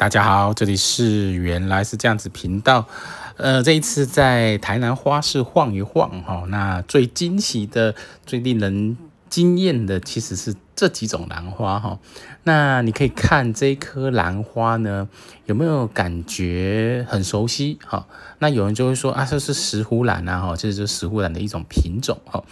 大家好，这里是原来是这样子频道，呃，这一次在台南花市晃一晃哈，那最惊喜的、最令人惊艳的，其实是。这几种兰花哈，那你可以看这颗兰花呢，有没有感觉很熟悉哈？那有人就会说啊，这是石斛兰啊哈，这是石斛兰的一种品种哈。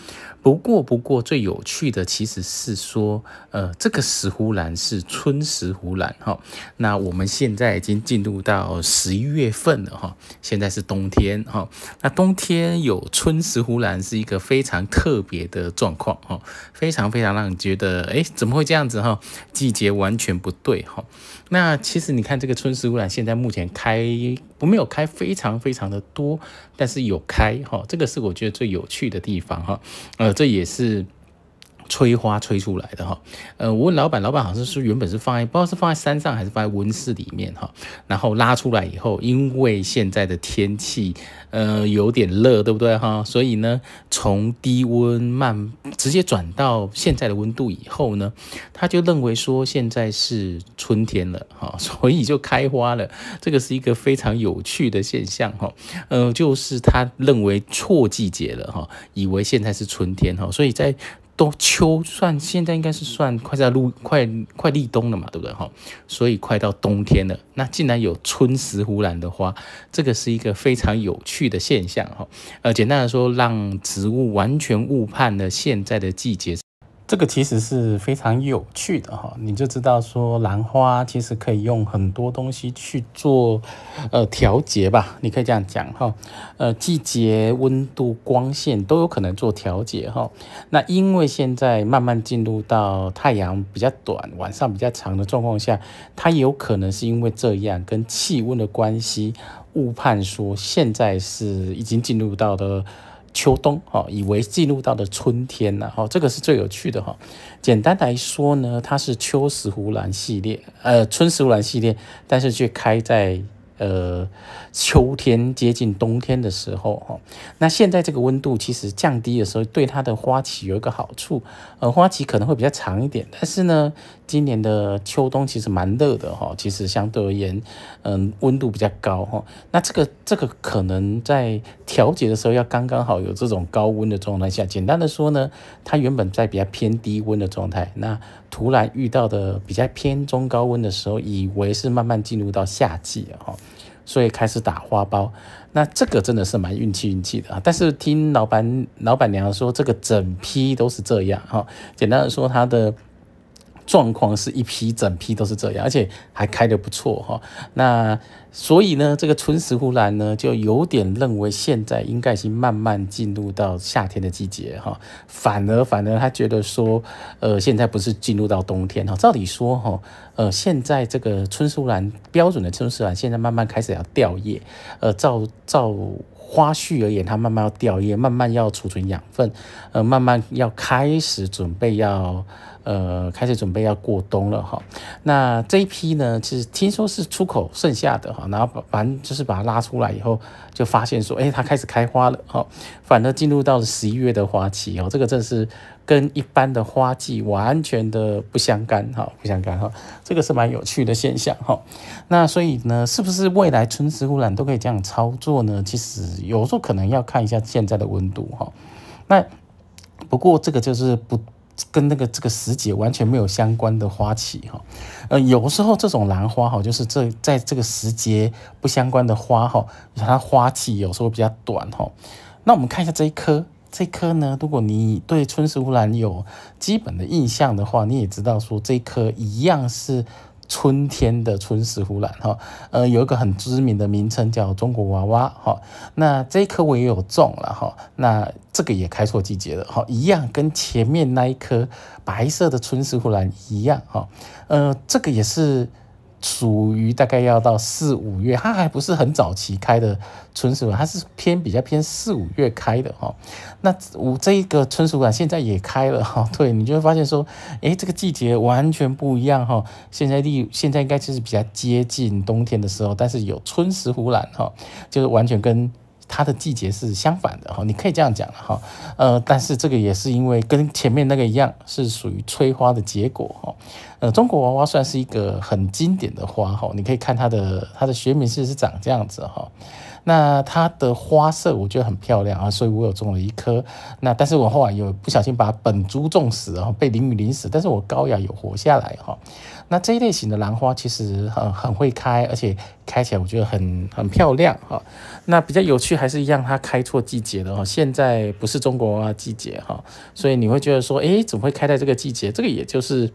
不过不过，最有趣的其实是说，呃，这个石斛兰是春石斛兰哈。那我们现在已经进入到十一月份了哈，现在是冬天哈。那冬天有春石斛兰是一个非常特别的状况哈，非常非常让人觉得哎。哎，怎么会这样子哈？季节完全不对哈。那其实你看，这个春石斛兰现在目前开不没有开非常非常的多，但是有开哈。这个是我觉得最有趣的地方哈。呃，这也是。催花催出来的哈，呃，我问老板，老板好像是原本是放在不知道是放在山上还是放在温室里面哈，然后拉出来以后，因为现在的天气呃有点热，对不对哈？所以呢，从低温慢直接转到现在的温度以后呢，他就认为说现在是春天了哈，所以就开花了。这个是一个非常有趣的现象哈，呃，就是他认为错季节了哈，以为现在是春天哈，所以在。都秋算现在应该是算快在入快快立冬了嘛，对不对哈？所以快到冬天了，那竟然有春时胡兰的花，这个是一个非常有趣的现象哈。呃，简单的说，让植物完全误判了现在的季节。这个其实是非常有趣的哈，你就知道说，兰花其实可以用很多东西去做，呃，调节吧，你可以这样讲哈，呃，季节、温度、光线都有可能做调节哈。那因为现在慢慢进入到太阳比较短、晚上比较长的状况下，它有可能是因为这样跟气温的关系误判说，现在是已经进入到的。秋冬哈，以为进入到了春天了。哈，这个是最有趣的哈。简单来说呢，它是秋石斛兰系列，呃，春石斛兰系列，但是却开在呃秋天接近冬天的时候哈。那现在这个温度其实降低的时候，对它的花期有一个好处，呃，花期可能会比较长一点，但是呢。今年的秋冬其实蛮热的哈，其实相对而言，嗯，温度比较高哈。那这个这个可能在调节的时候要刚刚好有这种高温的状态下，简单的说呢，它原本在比较偏低温的状态，那突然遇到的比较偏中高温的时候，以为是慢慢进入到夏季哈，所以开始打花苞。那这个真的是蛮运气运气的啊。但是听老板老板娘说，这个整批都是这样哈。简单的说，它的。状况是一批整批都是这样，而且还开得不错哈。那所以呢，这个春石斛兰呢，就有点认为现在应该已经慢慢进入到夏天的季节哈。反而反而他觉得说，呃，现在不是进入到冬天哈。照理说哈，呃，现在这个春石斛兰标准的春石斛兰现在慢慢开始要掉叶，呃，照照。花絮而言，它慢慢要掉叶，慢慢要储存养分，呃，慢慢要开始准备要，呃，开始准备要过冬了哈。那这一批呢，其实听说是出口剩下的哈，然后把反正就是把它拉出来以后，就发现说，哎，它开始开花了哈，反而进入到了十一月的花期哦，这个正是。跟一般的花季完全的不相干，哈，不相干，哈，这个是蛮有趣的现象，哈。那所以呢，是不是未来春丝污染都可以这样操作呢？其实有时候可能要看一下现在的温度，哈。那不过这个就是不跟那个这个时节完全没有相关的花期，哈。呃，有时候这种兰花，哈，就是这在这个时节不相关的花，哈，它花期有时候比较短，哈。那我们看一下这一颗，这棵呢，如果你对春石斛兰有基本的印象的话，你也知道说这棵一样是春天的春石斛兰哈，呃，有一个很知名的名称叫中国娃娃哈。那这棵我也有种了哈，那这个也开错季节了哈，一样跟前面那一棵白色的春石斛兰一样哈，呃，这个也是。属于大概要到四五月，它还不是很早期开的春石它是偏比较偏四五月开的哈。那我这个春石兰现在也开了哈，对，你就会发现说，哎，这个季节完全不一样哈。现在立现在应该就是比较接近冬天的时候，但是有春石斛兰哈，就是完全跟。它的季节是相反的哈，你可以这样讲了哈，呃，但是这个也是因为跟前面那个一样，是属于催花的结果哈。呃，中国娃娃算是一个很经典的花哈，你可以看它的它的学名是是长这样子哈。那它的花色我觉得很漂亮啊，所以我有种了一颗。那但是我后来有不小心把本株种死啊，被淋雨淋死。但是我高雅有活下来哈。那这一类型的兰花其实很很会开，而且开起来我觉得很很漂亮哈。那比较有趣还是一样，它开错季节的哈。现在不是中国季节哈，所以你会觉得说，诶，怎么会开在这个季节？这个也就是。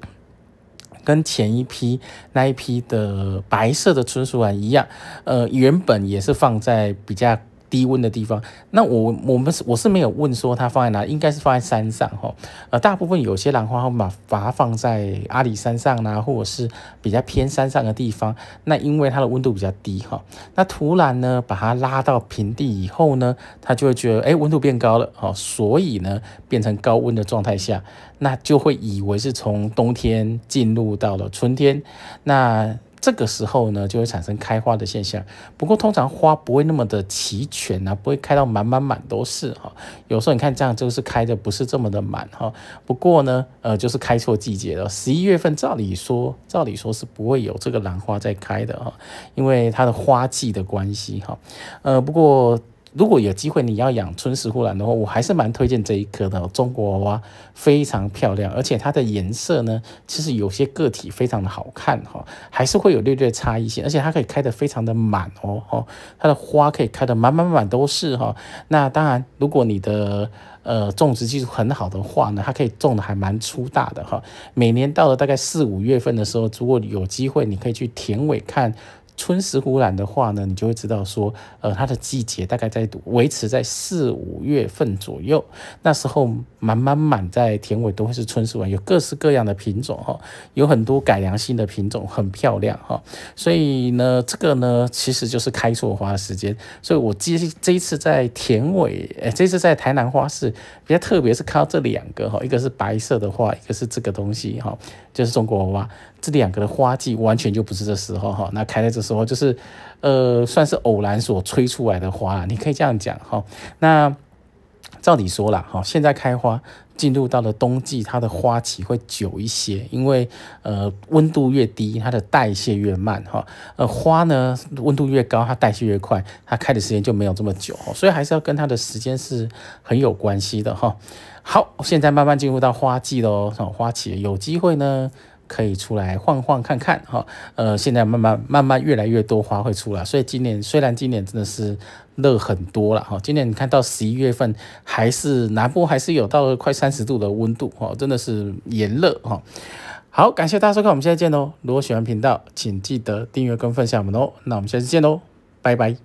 跟前一批那一批的白色的纯属丸一样，呃，原本也是放在比较。低温的地方，那我我们是我是没有问说它放在哪，应该是放在山上哈。呃，大部分有些兰花，会把把它放在阿里山上呢，或者是比较偏山上的地方。那因为它的温度比较低哈，那突然呢把它拉到平地以后呢，它就会觉得哎温度变高了哈，所以呢变成高温的状态下，那就会以为是从冬天进入到了春天。那这个时候呢，就会产生开花的现象。不过通常花不会那么的齐全啊，不会开到满满满都是哈。有时候你看这样，就是开的不是这么的满哈。不过呢，呃，就是开错季节了。十一月份照理说，照理说是不会有这个兰花在开的哈，因为它的花季的关系哈。呃，不过。如果有机会你要养春石斛兰的话，我还是蛮推荐这一棵的。中国花非常漂亮，而且它的颜色呢，其实有些个体非常的好看哈，还是会有略略差异性，而且它可以开得非常的满哦，哈，它的花可以开得满满满都是哈。那当然，如果你的呃种植技术很好的话呢，它可以种的还蛮粗大的哈。每年到了大概四五月份的时候，如果有机会，你可以去田尾看。春石斛兰的话呢，你就会知道说，呃，它的季节大概在维持在四五月份左右，那时候满满满在田尾都会是春石斛，有各式各样的品种哈，有很多改良性的品种，很漂亮哈。所以呢，这个呢其实就是开错花的时间。所以我这这一次在田尾，哎，这次在台南花市比较特别，是看到这两个哈，一个是白色的话，一个是这个东西哈，就是中国娃娃。这两个的花季完全就不是这时候哈，那开在这。时候就是，呃，算是偶然所吹出来的花，你可以这样讲哈。那照理说啦，哈，现在开花进入到了冬季，它的花期会久一些，因为呃温度越低，它的代谢越慢哈。呃花呢温度越高，它代谢越快，它开的时间就没有这么久哈。所以还是要跟它的时间是很有关系的哈。好，现在慢慢进入到花季喽，哦，花期有机会呢。可以出来晃晃看看哈，呃，现在慢慢慢慢越来越多花会出来，所以今年虽然今年真的是热很多了哈，今年你看到十一月份还是南部还是有到快三十度的温度哈，真的是炎热哈。好，感谢大家收看，我们下次见喽。如果喜欢频道，请记得订阅跟分享我们哦。那我们下次见喽，拜拜。